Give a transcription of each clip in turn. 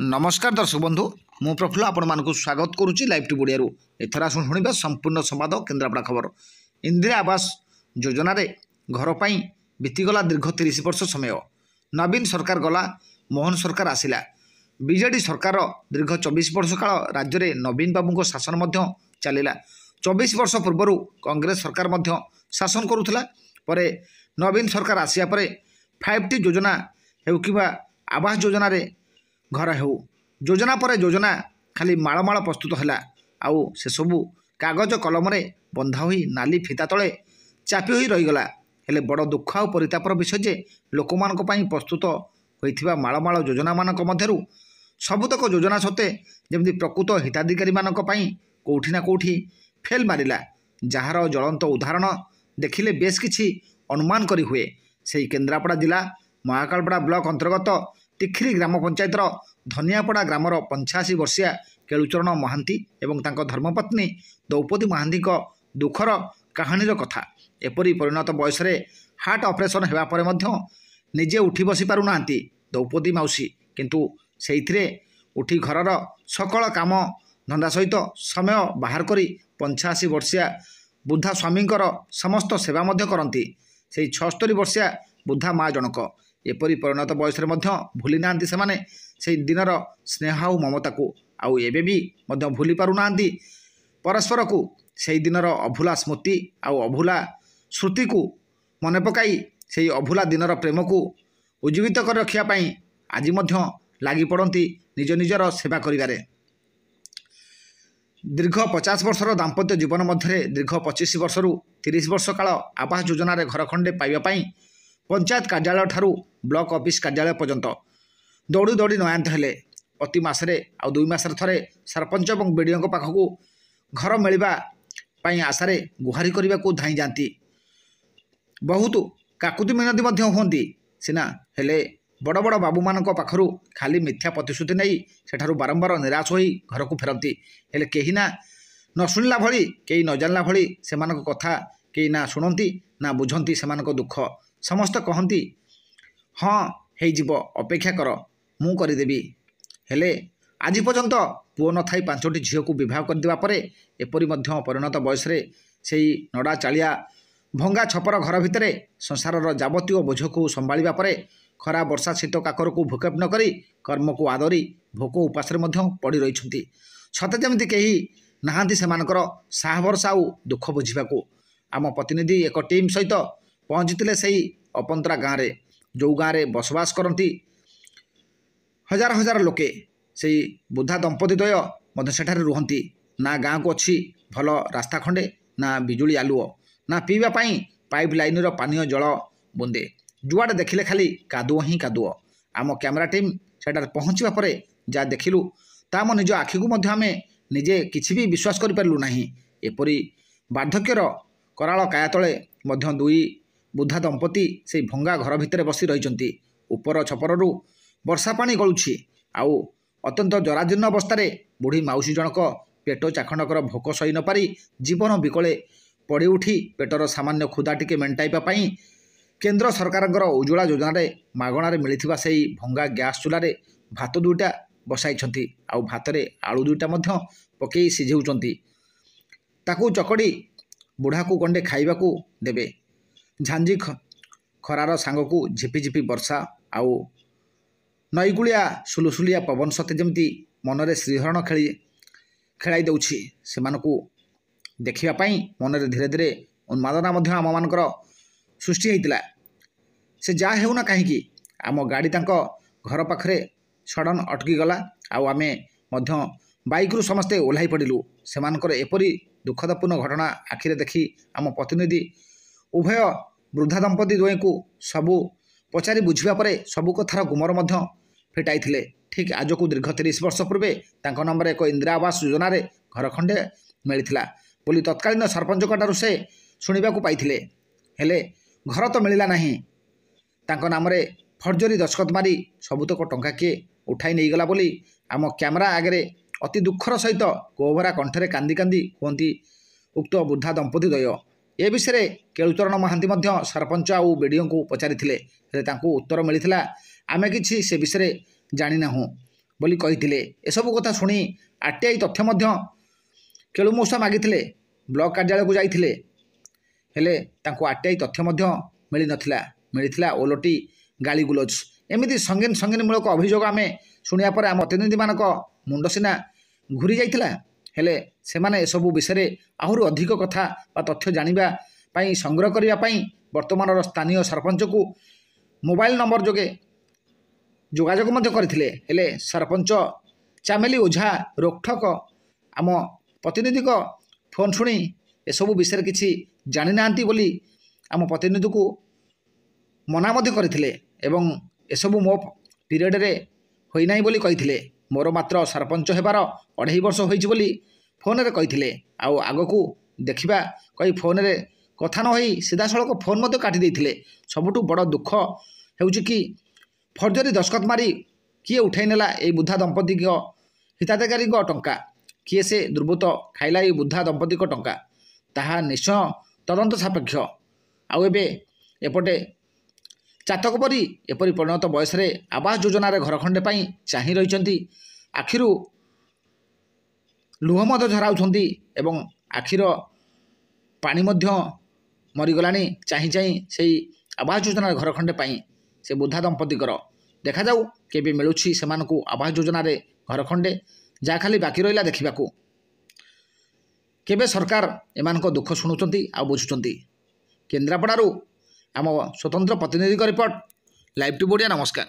ନମସ୍କାର ଦର୍ଶକ ବନ୍ଧୁ ମୁଁ ପ୍ରଫୁଲ୍ଲ ଆପଣମାନଙ୍କୁ ସ୍ୱାଗତ କରୁଛି ଲାଇଭ୍ ଟିଭି ଓଡ଼ିଆରୁ ଏଥର ଆସନ୍ତୁ ଶୁଣିବା ସମ୍ପୂର୍ଣ୍ଣ ସମ୍ବାଦ କେନ୍ଦ୍ରାପଡ଼ା ଖବର ଇନ୍ଦିରା ଆବାସ ଯୋଜନାରେ ଘର ପାଇଁ ବିତିଗଲା ଦୀର୍ଘ ତିରିଶ ବର୍ଷ ସମୟ ନବୀନ ସରକାର ଗଲା ମୋହନ ସରକାର ଆସିଲା ବିଜେଡ଼ି ସରକାର ଦୀର୍ଘ ଚବିଶ ବର୍ଷ କାଳ ରାଜ୍ୟରେ ନବୀନ ବାବୁଙ୍କ ଶାସନ ମଧ୍ୟ ଚାଲିଲା ଚବିଶ ବର୍ଷ ପୂର୍ବରୁ କଂଗ୍ରେସ ସରକାର ମଧ୍ୟ ଶାସନ କରୁଥିଲା ପରେ ନବୀନ ସରକାର ଆସିବା ପରେ ଫାଇଭ୍ ଟି ଯୋଜନା ହେଉ କିମ୍ବା ଆବାସ ଯୋଜନାରେ ଘର ହେଉ ଯୋଜନା ପରେ ଯୋଜନା ଖାଲି ମାଳମାଳ ପ୍ରସ୍ତୁତ ହେଲା ଆଉ ସେସବୁ କାଗଜ କଲମରେ ବନ୍ଧା ହୋଇ ନାଲି ଫିତା ତଳେ ଚାପି ହୋଇ ରହିଗଲା ହେଲେ ବଡ଼ ଦୁଃଖ ଆଉ ପରିତାପର ବିଷୟ ଯେ ଲୋକମାନଙ୍କ ପାଇଁ ପ୍ରସ୍ତୁତ ହୋଇଥିବା ମାଳମାଳ ଯୋଜନାମାନଙ୍କ ମଧ୍ୟରୁ ସବୁତକ ଯୋଜନା ସତ୍ତ୍ୱେ ଯେମିତି ପ୍ରକୃତ ହିତାଧିକାରୀମାନଙ୍କ ପାଇଁ କେଉଁଠି ନା କେଉଁଠି ଫେଲ୍ ମାରିଲା ଯାହାର ଜ୍ୱଳନ୍ତ ଉଦାହରଣ ଦେଖିଲେ ବେଶ୍ କିଛି ଅନୁମାନ କରିହୁଏ ସେହି କେନ୍ଦ୍ରାପଡ଼ା ଜିଲ୍ଲା ମହାକାଳପଡ଼ା ବ୍ଲକ ଅନ୍ତର୍ଗତ ଟିଖିରି ଗ୍ରାମ ପଞ୍ଚାୟତର ଧନିଆପଡ଼ା ଗ୍ରାମର ପଞ୍ଚାଅଶୀ ବର୍ଷିଆ କେଳୁଚରଣ ମହାନ୍ତି ଏବଂ ତାଙ୍କ ଧର୍ମପତ୍ନୀ ଦ୍ରୌପଦୀ ମହାନ୍ତିଙ୍କ ଦୁଃଖର କାହାଣୀର କଥା ଏପରି ପରିଣତ ବୟସରେ ହାର୍ଟ ଅପରେସନ୍ ହେବା ପରେ ମଧ୍ୟ ନିଜେ ଉଠି ବସିପାରୁନାହାନ୍ତି ଦ୍ରୌପଦୀ ମାଉସୀ କିନ୍ତୁ ସେଇଥିରେ ଉଠି ଘରର ସକଳ କାମ ଧନ୍ଦା ସହିତ ସମୟ ବାହାର କରି ପଞ୍ଚାଅଶୀ ବର୍ଷିଆ ବୃଦ୍ଧା ସ୍ୱାମୀଙ୍କର ସମସ୍ତ ସେବା ମଧ୍ୟ କରନ୍ତି ସେହି ଛଅସ୍ତରୀ ବର୍ଷିଆ ବୃଦ୍ଧା ମା' ଜଣକ ଏପରି ପରିଣତ ବୟସରେ ମଧ୍ୟ ଭୁଲି ନାହାନ୍ତି ସେମାନେ ସେହି ଦିନର ସ୍ନେହ ଆଉ ମମତାକୁ ଆଉ ଏବେ ବି ମଧ୍ୟ ଭୁଲି ପାରୁନାହାନ୍ତି ପରସ୍ପରକୁ ସେହି ଦିନର ଅଭୁଲା ସ୍ମୃତି ଆଉ ଅଭୁଲା ସ୍ମୃତିକୁ ମନେ ପକାଇ ସେହି ଅଭୁଲା ଦିନର ପ୍ରେମକୁ ଉଜ୍ଜୀବିତ କରି ରଖିବା ପାଇଁ ଆଜି ମଧ୍ୟ ଲାଗି ପଡ଼ନ୍ତି ନିଜ ନିଜର ସେବା କରିବାରେ ଦୀର୍ଘ ପଚାଶ ବର୍ଷର ଦାମ୍ପତ୍ୟ ଜୀବନ ମଧ୍ୟରେ ଦୀର୍ଘ ପଚିଶ ବର୍ଷରୁ ତିରିଶ ବର୍ଷ କାଳ ଆବାସ ଯୋଜନାରେ ଘର ଖଣ୍ଡେ ପାଇବା ପାଇଁ ପଞ୍ଚାୟତ କାର୍ଯ୍ୟାଳୟଠାରୁ ବ୍ଲକ ଅଫିସ୍ କାର୍ଯ୍ୟାଳୟ ପର୍ଯ୍ୟନ୍ତ ଦୌଡ଼ି ଦୌଡ଼ି ନୟାନ୍ତ ହେଲେ ଅତି ମାସରେ ଆଉ ଦୁଇ ମାସରେ ଥରେ ସରପଞ୍ଚ ଏବଂ ବିଡ଼ିଓଙ୍କ ପାଖକୁ ଘର ମିଳିବା ପାଇଁ ଆଶାରେ ଗୁହାରି କରିବାକୁ ଧାଇଁ ଯାଆନ୍ତି ବହୁତ କାକୁତି ମିନତି ମଧ୍ୟ ହୁଅନ୍ତି ସିନା ହେଲେ ବଡ଼ ବଡ଼ ବାବୁମାନଙ୍କ ପାଖରୁ ଖାଲି ମିଥ୍ୟା ପ୍ରତିଶ୍ରୁତି ନେଇ ସେଠାରୁ ବାରମ୍ବାର ନିରାଶ ହୋଇ ଘରକୁ ଫେରନ୍ତି ହେଲେ କେହି ନା ନ ଶୁଣିଲା ଭଳି କେହି ନ ଜାଣିଲା ଭଳି ସେମାନଙ୍କ କଥା କେହି ନା ଶୁଣନ୍ତି ନା ବୁଝନ୍ତି ସେମାନଙ୍କ ଦୁଃଖ ସମସ୍ତେ କହନ୍ତି ହଁ ହେଇଯିବ ଅପେକ୍ଷା କର ମୁଁ କରିଦେବି ହେଲେ ଆଜି ପର୍ଯ୍ୟନ୍ତ ପୁଅ ନଥାଇ ପାଞ୍ଚଟି ଝିଅକୁ ବିବାହ କରିଦେବା ପରେ ଏପରି ମଧ୍ୟ ପରିଣତ ବୟସରେ ସେଇ ନଡ଼ା ଚାଳିଆ ଭଙ୍ଗା ଛପର ଘର ଭିତରେ ସଂସାରର ଯାବତୀୟ ବୋଝକୁ ସମ୍ଭାଳିବା ପରେ ଖରା ବର୍ଷା ଶୀତ କାକରକୁ ଭୂକ୍ଷେପ ନ କରି କର୍ମକୁ ଆଦରି ଭୋକ ଉପାସରେ ମଧ୍ୟ ପଡ଼ି ରହିଛନ୍ତି ସତେ ଯେମିତି କେହି ନାହାନ୍ତି ସେମାନଙ୍କର ସାହ ଭରସା ଆଉ ଦୁଃଖ ବୁଝିବାକୁ ଆମ ପ୍ରତିନିଧି ଏକ ଟିମ୍ ସହିତ ପହଞ୍ଚିଥିଲେ ସେହି ଅପନ୍ତରା ଗାଁରେ ଯେଉଁ ଗାଁରେ ବସବାସ କରନ୍ତି ହଜାର ହଜାର ଲୋକେ ସେଇ ବୃଦ୍ଧା ଦମ୍ପତି ଦ୍ୱୟ ମଧ୍ୟ ସେଠାରେ ରୁହନ୍ତି ନା ଗାଁକୁ ଅଛି ଭଲ ରାସ୍ତା ଖଣ୍ଡେ ନା ବିଜୁଳି ଆଲୁଅ ନା ପିଇବା ପାଇଁ ପାଇପ୍ ଲାଇନ୍ର ପାନୀୟ ଜଳ ବୁନ୍ଦେ ଯୁଆଡ଼େ ଦେଖିଲେ ଖାଲି କାଦୁଅ ହିଁ କାଦୁଅ ଆମ କ୍ୟାମେରା ଟିମ୍ ସେଠାରେ ପହଞ୍ଚିବା ପରେ ଯାହା ଦେଖିଲୁ ତା ଆମ ନିଜ ଆଖିକୁ ମଧ୍ୟ ଆମେ ନିଜେ କିଛି ବି ବିଶ୍ୱାସ କରିପାରିଲୁ ନାହିଁ ଏପରି ବାର୍ଦ୍ଧକ୍ୟର କରାଳ କାୟା ତଳେ ମଧ୍ୟ ଦୁଇ ବୃଦ୍ଧା ଦମ୍ପତି ସେଇ ଭଙ୍ଗା ଘର ଭିତରେ ବସି ରହିଛନ୍ତି ଉପର ଛପରରୁ ବର୍ଷା ପାଣି ଗଳୁଛି ଆଉ ଅତ୍ୟନ୍ତ ଜରାଜୀର୍ଣ୍ଣ ଅବସ୍ଥାରେ ବୁଢ଼ୀ ମାଉସୀ ଜଣକ ପେଟ ଚାଖଣ୍ଡକର ଭୋକ ସହି ନପାରି ଜୀବନ ବିକଳେ ପଡ଼ି ଉଠି ପେଟର ସାମାନ୍ୟ ଖୁଦା ଟିକେ ମେଣ୍ଟାଇବା ପାଇଁ କେନ୍ଦ୍ର ସରକାରଙ୍କର ଉଜ୍ଜଳା ଯୋଜନାରେ ମାଗଣାରେ ମିଳିଥିବା ସେହି ଭଙ୍ଗା ଗ୍ୟାସ୍ ଚୁଲାରେ ଭାତ ଦୁଇଟା ବସାଇଛନ୍ତି ଆଉ ଭାତରେ ଆଳୁ ଦୁଇଟା ମଧ୍ୟ ପକାଇ ସିଝାଉଛନ୍ତି ତାକୁ ଚକଡ଼ି ବୁଢ଼ାକୁ ଗଣ୍ଡେ ଖାଇବାକୁ ଦେବେ ଝାଞ୍ଜି ଖରାର ସାଙ୍ଗକୁ ଝିପିଝିପି ବର୍ଷା ଆଉ ନଈକୂଳିଆ ସୁଲୁସୁଲିଆ ପବନ ସତେ ଯେମିତି ମନରେ ଶ୍ରୀହରଣ ଖେଳି ଖେଳାଇ ଦେଉଛି ସେମାନଙ୍କୁ ଦେଖିବା ପାଇଁ ମନରେ ଧୀରେ ଧୀରେ ଉନ୍ମାଦନା ମଧ୍ୟ ଆମମାନଙ୍କର ସୃଷ୍ଟି ହୋଇଥିଲା ସେ ଯାହା ହେଉନା କାହିଁକି ଆମ ଗାଡ଼ି ତାଙ୍କ ଘର ପାଖରେ ସଡ଼ନ୍ ଅଟକିଗଲା ଆଉ ଆମେ ମଧ୍ୟ ବାଇକ୍ରୁ ସମସ୍ତେ ଓହ୍ଲାଇ ପଡ଼ିଲୁ ସେମାନଙ୍କର ଏପରି ଦୁଃଖଦପୂର୍ଣ୍ଣ ଘଟଣା ଆଖିରେ ଦେଖି ଆମ ପ୍ରତିନିଧି ଉଭୟ ବୃଦ୍ଧା ଦମ୍ପତି ଦୁହେଁକୁ ସବୁ ପଚାରି ବୁଝିବା ପରେ ସବୁ କଥାର ଗୁମର ମଧ୍ୟ ଫିଟାଇଥିଲେ ଠିକ୍ ଆଜକୁ ଦୀର୍ଘ ତିରିଶ ବର୍ଷ ପୂର୍ବେ ତାଙ୍କ ନାମରେ ଏକ ଇନ୍ଦିରା ଆବାସ ଯୋଜନାରେ ଘର ଖଣ୍ଡେ ମିଳିଥିଲା ବୋଲି ତତ୍କାଳୀନ ସରପଞ୍ଚଙ୍କ ଠାରୁ ସେ ଶୁଣିବାକୁ ପାଇଥିଲେ ହେଲେ ଘର ତ ମିଳିଲା ନାହିଁ ତାଙ୍କ ନାମରେ ଫର୍ଜରୀ ଦସ୍ତଖତ ମାରି ସବୁତକ ଟଙ୍କା କିଏ ଉଠାଇ ନେଇଗଲା ବୋଲି ଆମ କ୍ୟାମେରା ଆଗରେ ଅତି ଦୁଃଖର ସହିତ କୋଭରା କଣ୍ଠରେ କାନ୍ଦି କାନ୍ଦି କୁହନ୍ତି ଉକ୍ତ ବୃଦ୍ଧା ଦମ୍ପତି ଦ୍ୱୟ ଏ ବିଷୟରେ କେଳୁଚରଣ ମହାନ୍ତି ମଧ୍ୟ ସରପଞ୍ଚ ଆଉ ବିଡ଼ିଓଙ୍କୁ ପଚାରିଥିଲେ ହେଲେ ତାଙ୍କୁ ଉତ୍ତର ମିଳିଥିଲା ଆମେ କିଛି ସେ ବିଷୟରେ ଜାଣିନାହୁଁ ବୋଲି କହିଥିଲେ ଏସବୁ କଥା ଶୁଣି ଆର୍ ଟି ଆଇ ତଥ୍ୟ ମଧ୍ୟ କେଳୁମୂଷା ମାଗିଥିଲେ ବ୍ଲକ କାର୍ଯ୍ୟାଳୟକୁ ଯାଇଥିଲେ ହେଲେ ତାଙ୍କୁ ଆର୍ ଟି ଆଇ ତଥ୍ୟ ମଧ୍ୟ ମିଳିନଥିଲା ମିଳିଥିଲା ଓଲଟି ଗାଳିଗୁଲଜ ଏମିତି ସଙ୍ଗୀନ ସଙ୍ଗୀନ ମୂଳକ ଅଭିଯୋଗ ଆମେ ଶୁଣିବା ପରେ ଆମ ପ୍ରତିନିଧିମାନଙ୍କ ମୁଣ୍ଡ ସିନା ଘୁରି ଯାଇଥିଲା ହେଲେ ସେମାନେ ଏସବୁ ବିଷୟରେ ଆହୁରି ଅଧିକ କଥା ବା ତଥ୍ୟ ଜାଣିବା ପାଇଁ ସଂଗ୍ରହ କରିବା ପାଇଁ ବର୍ତ୍ତମାନର ସ୍ଥାନୀୟ ସରପଞ୍ଚକୁ ମୋବାଇଲ ନମ୍ବର ଯୋଗେ ଯୋଗାଯୋଗ ମଧ୍ୟ କରିଥିଲେ ହେଲେ ସରପଞ୍ଚ ଚାମେଲି ଓଝା ରୋକଠକ ଆମ ପ୍ରତିନିଧିଙ୍କ ଫୋନ୍ ଶୁଣି ଏସବୁ ବିଷୟରେ କିଛି ଜାଣିନାହାନ୍ତି ବୋଲି ଆମ ପ୍ରତିନିଧିକୁ ମନା ମଧ୍ୟ କରିଥିଲେ ଏବଂ ଏସବୁ ମୋ ପିରିୟଡ଼ରେ ହୋଇନାହିଁ ବୋଲି କହିଥିଲେ ମୋର ମାତ୍ର ସରପଞ୍ଚ ହେବାର ଅଢ଼େଇ ବର୍ଷ ହୋଇଛି ବୋଲି ଫୋନରେ କହିଥିଲେ ଆଉ ଆଗକୁ ଦେଖିବା କହି ଫୋନ୍ରେ କଥା ନ ହୋଇ ସିଧାସଳଖ ଫୋନ୍ ମଧ୍ୟ କାଟି ଦେଇଥିଲେ ସବୁଠୁ ବଡ଼ ଦୁଃଖ ହେଉଛି କି ଫର୍ଜରୀ ଦସ୍ତଖତ ମାରି କିଏ ଉଠାଇ ନେଲା ଏଇ ବୃଦ୍ଧା ଦମ୍ପତିଙ୍କ ହିତାଧିକାରୀଙ୍କ ଟଙ୍କା କିଏ ସେ ଦୁର୍ବୃତ୍ତ ଖାଇଲା ଏଇ ବୃଦ୍ଧା ଦମ୍ପତିଙ୍କ ଟଙ୍କା ତାହା ନିଶ୍ଚୟ ତଦନ୍ତ ସାପେକ୍ଷ ଆଉ ଏବେ ଏପଟେ ଚାତକ ପରି ଏପରି ପରିଣତ ବୟସରେ ଆବାସ ଯୋଜନାରେ ଘର ଖଣ୍ଡେ ପାଇଁ ଚାହିଁ ରହିଛନ୍ତି ଆଖିରୁ ଲୁହ ମଧ୍ୟ ଝରାଉଛନ୍ତି ଏବଂ ଆଖିର ପାଣି ମଧ୍ୟ ମରିଗଲାଣି ଚାହିଁ ଚାହିଁ ସେଇ ଆବାସ ଯୋଜନାରେ ଘର ଖଣ୍ଡେ ପାଇଁ ସେ ବୃଦ୍ଧା ଦମ୍ପତିଙ୍କର ଦେଖାଯାଉ କେବେ ମିଳୁଛି ସେମାନଙ୍କୁ ଆବାସ ଯୋଜନାରେ ଘର ଖଣ୍ଡେ ଯାହା ଖାଲି ବାକି ରହିଲା ଦେଖିବାକୁ କେବେ ସରକାର ଏମାନଙ୍କ ଦୁଃଖ ଶୁଣୁଛନ୍ତି ଆଉ ବୁଝୁଛନ୍ତି କେନ୍ଦ୍ରାପଡ଼ାରୁ आम स्वतन्त्र प्रतिनिधिको रिपोर्ट लाइव टु बडिया नमस्कार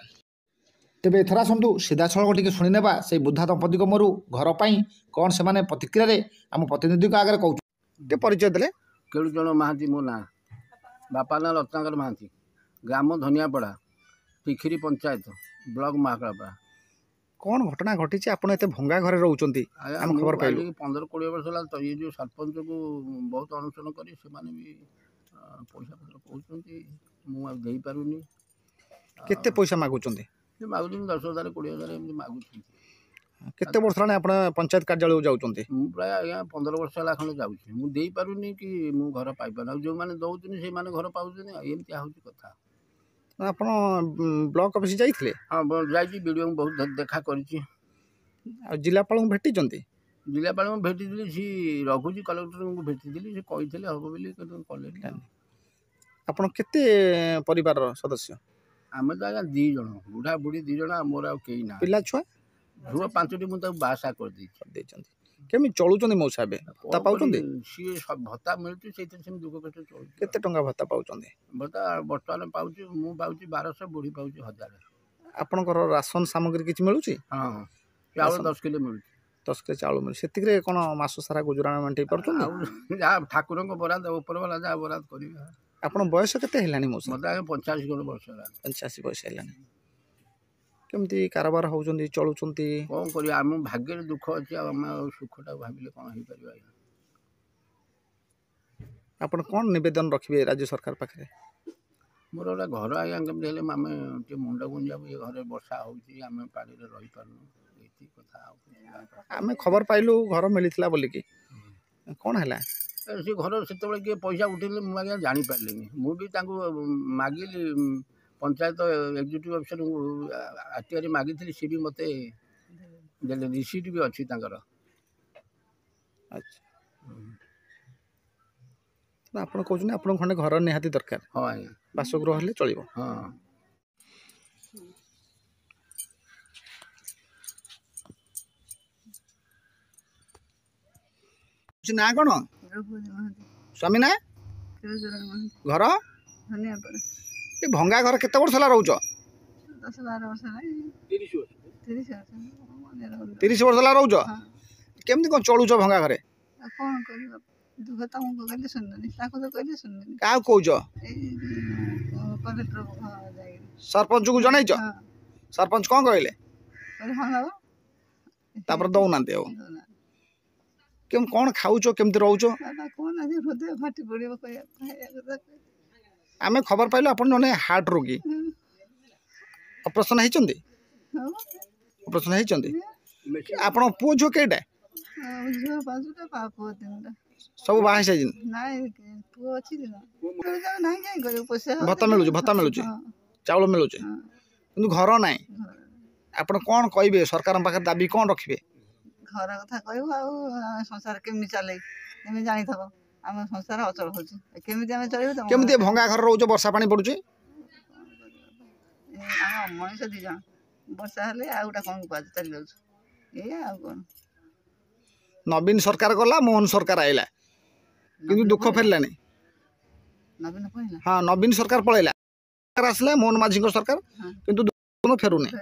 तपाईँ एथर आसु सिधासँग शुनि नै बुद्धा दम्पतिको मोरु घरपे प्रतिक्रियले आम प्रतिनिधिको आग्रह कि परिचय दे केुज महाजी मो ना बापा ना रचनाकर महाजी ग्राम धनियापडा पिखिरी पञ्चायत ब्लक महाकाटना घटि आँगाघरेन चाहिँ खबर पाइँक जो सरपंच को बहुत अनुसरण कि पैसा पत्र कहते मुझे कैसे पैसा मगुच्च मगुच दस हजार कोड़े हजार एम मगुच कते वर्ष रे आपन पंचायत कार्यालय जाउचंते मु प्राय आ 15 वर्ष ला खंड जाउछ मु देई पारुनी कि मु घर पाइ पाना जो मैंने दउतनी से घर पाउचनी एमती आउछ कथा आपन ब्लॉक ऑफिस जाइथले हां जाइजी बहुत देखा कर जिलापाल को जिलापाल को सी रघुजी कलेक्टर को भेटि दिली से कहिथले हबो बोली कलेक्टर ଆପଣ କେତେ ପରିବାରର ସଦସ୍ୟ ଆମେ ତ ଆଜ୍ଞା ଦୁଇ ଜଣ ବୁଢ଼ା ବୁଢ଼ୀ ଦୁଇ ଜଣ ଆମର ଆଉ କେହି ନା ପିଲା ଛୁଆ ଝୁଅ ପାଞ୍ଚଟି ମୁଁ ତାକୁ ବାହାସାହା କରିଦେଇଛି ଦେଇଛନ୍ତି କେମିତି ଚଳୁଛନ୍ତି ମଉସା ଏବେ ଭତ୍ତା ପାଉଛନ୍ତି ସିଏ ଭତ୍ତା ମିଳୁଛି ସେଇଥିରେ ସେମିତି ଦୁଃଖ କଷ୍ଟ ଚଳୁଛି କେତେ ଟଙ୍କା ଭତ୍ତା ପାଉଛନ୍ତି ଭତ୍ତା ବର୍ତ୍ତମାନ ପାଉଛି ମୁଁ ପାଉଛି ବାରଶହ ବୁଢ଼ୀ ପାଉଛି ହଜାର ଆପଣଙ୍କର ରାସନ ସାମଗ୍ରୀ କିଛି ମିଳୁଛି ହଁ ଚାଉଳ ଦଶ କିଲୋ ମିଳୁଛି ଦଶ କିଲୋ ଚାଉଳ ମିଳୁଛି ସେତିକିରେ କ'ଣ ମାସ ସାରା ଗୁଜୁରାଣ ମେଣ୍ଟେଇ ପାରୁଛନ୍ତି ଆଉ ଯାହା ଠାକୁରଙ୍କ ବରାଦ ଉପରବାଲା ଯାହା ବରାଦ କରିବେ ଆପଣ ବୟସ କେତେ ହେଲାଣି ମଉସା ମୋତେ ଆଜ୍ଞା ପଞ୍ଚାଅଶୀ ଖଣ୍ଡେ ବର୍ଷ ହେଲାଣି ପଞ୍ଚାଅଶୀ ବୟସ ହେଲାଣି କେମିତି କାରବାର ହେଉଛନ୍ତି ଚଳୁଛନ୍ତି କ'ଣ କରିବା ଆମ ଭାଗ୍ୟରେ ଦୁଃଖ ଅଛି ଆଉ ଆମେ ଆଉ ସୁଖଟାକୁ ଭାବିଲେ କ'ଣ ହେଇପାରିବ ଆଜ୍ଞା ଆପଣ କ'ଣ ନିବେଦନ ରଖିବେ ରାଜ୍ୟ ସରକାର ପାଖରେ ମୋର ଗୋଟେ ଘର ଆଜ୍ଞା କେମିତି ହେଲେ ଆମେ ଟିକେ ମୁଣ୍ଡ ଗୁଞ୍ଜାବୁ ଏ ଘରେ ବର୍ଷା ହେଉଛି ଆମେ ପାଣିରେ ରହିପାରୁନୁ ଏତିକି କଥା ଆଉ ଆମେ ଖବର ପାଇଲୁ ଘର ମିଳିଥିଲା ବୋଲିକି କ'ଣ ହେଲା ସେ ଘର ସେତେବେଳେ କିଏ ପଇସା ଉଠାଇଲେ ମୁଁ ଆଜ୍ଞା ଜାଣିପାରିଲିନି ମୁଁ ବି ତାଙ୍କୁ ମାଗିଲି ପଞ୍ଚାୟତ ଏକ୍ଜିକ୍ୟୁଟିଭ୍ ଅଫିସରଙ୍କୁ ଆର୍ଟିଆରେ ମାଗିଥିଲି ସିଏ ବି ମୋତେ ଦେଲେ ରିସିଟ୍ ବି ଅଛି ତାଙ୍କର ଆଚ୍ଛା ଆପଣ କହୁଛନ୍ତି ଆପଣଙ୍କ ଖଣ୍ଡେ ଘର ନିହାତି ଦରକାର ହଁ ଆଜ୍ଞା ବାସଗୃହ ହେଲେ ଚଳିବ ହଁ ନା କ'ଣ ସ୍ୱାମୀ ନା ଘର ଏ ଭଙ୍ଗା ଘର କେତେ ବର୍ଷ ହେଲା ରହୁଛ ତିରିଶ ବର୍ଷ ହେଲା ରହୁଛ କେମିତି କ'ଣ ଚଳୁଛ ଭଙ୍ଗା ଘରେ କ'ଣ କରିବ ଦୁଃଖ ତ କହିଲେ ଶୁଣିଲେନି କହିଲେ ଶୁଣିଲେନି କାହାକୁ କହୁଛ ସରପଞ୍ଚକୁ ଜଣାଇଛ ସରପଞ୍ଚ କ'ଣ କହିଲେ ତାପରେ ଦେଉନାହାନ୍ତି ଆଉ କେମ କ'ଣ ଖାଉଛ କେମିତି ରହୁଛ ଆମେ ଖବର ପାଇଲୁ ଆପଣ ଜଣେ ହାର୍ଟ ରୋଗୀ ଅପରେସନ୍ ହେଇଛନ୍ତି ଅପରେସନ୍ ହେଇଛନ୍ତି ଆପଣ ପୁଅ ଝିଅ କେଇଟା ସବୁ ବାହା ହେଇସାରିଛନ୍ତି ଭତ୍ତା ମିଳୁଛି ଭତ୍ତା ମିଳୁଛି ଚାଉଳ ମିଳୁଛି କିନ୍ତୁ ଘର ନାହିଁ ଆପଣ କ'ଣ କହିବେ ସରକାରଙ୍କ ପାଖରେ ଦାବି କ'ଣ ରଖିବେ ଘର କଥା କହିବୁ ଆଉ ସଂସାର କେମିତି ଚାଲେ ତମେ ଜାଣିଥିବ ଆମ ସଂସାର ଅଚଳ ହେଉଛି କେମିତି ଆମେ ଚଳିବୁ କେମିତି ଭଙ୍ଗା ଘର ରହୁଛ ବର୍ଷା ପାଣି ପଡ଼ୁଛି ଆମ ମଣିଷ ଦୁଇ ଜଣ ବର୍ଷା ହେଲେ ଆଉ ଗୋଟେ କ'ଣ କୁହାଯାଉଛି ଚାଲି ଯାଉଛୁ ଏଇଆ ଆଉ କ'ଣ ନବୀନ ସରକାର ଗଲା ମୋହନ ସରକାର ଆଇଲା କିନ୍ତୁ ଦୁଃଖ ଫେରିଲାନି ହଁ ନବୀନ ସରକାର ପଳେଇଲା ଆସିଲା ମୋହନ ମାଝୀଙ୍କ ସରକାର କିନ୍ତୁ ଦୁଃଖ ଫେରୁନି